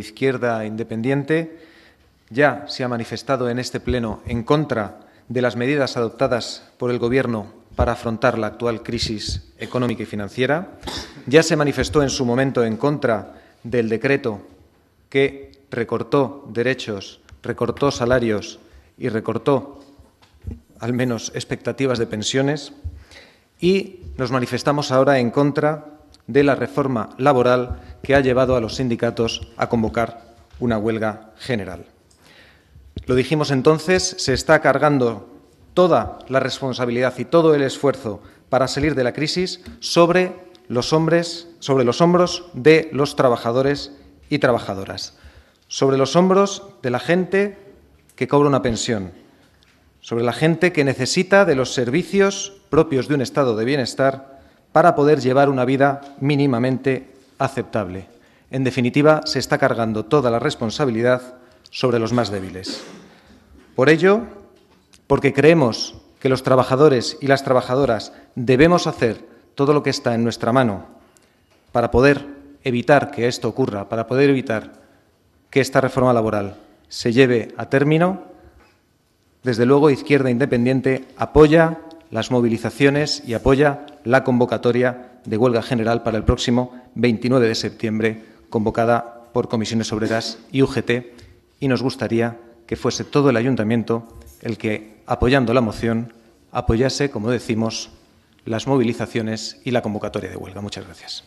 Izquierda Independiente ya se ha manifestado en este Pleno en contra de las medidas adoptadas por el Gobierno para afrontar la actual crisis económica y financiera. Ya se manifestó en su momento en contra del decreto que recortó derechos, recortó salarios y recortó al menos expectativas de pensiones. Y nos manifestamos ahora en contra de la reforma laboral que ha llevado a los sindicatos a convocar una huelga general. Lo dijimos entonces, se está cargando toda la responsabilidad y todo el esfuerzo para salir de la crisis sobre los hombres, sobre los hombros de los trabajadores y trabajadoras, sobre los hombros de la gente que cobra una pensión, sobre la gente que necesita de los servicios propios de un estado de bienestar para poder llevar una vida mínimamente aceptable. En definitiva, se está cargando toda la responsabilidad sobre los más débiles. Por ello, porque creemos que los trabajadores y las trabajadoras debemos hacer todo lo que está en nuestra mano para poder evitar que esto ocurra, para poder evitar que esta reforma laboral se lleve a término, desde luego Izquierda Independiente apoya las movilizaciones y apoya la convocatoria de huelga general para el próximo 29 de septiembre, convocada por comisiones obreras y UGT, y nos gustaría que fuese todo el ayuntamiento el que, apoyando la moción, apoyase, como decimos, las movilizaciones y la convocatoria de huelga. Muchas gracias.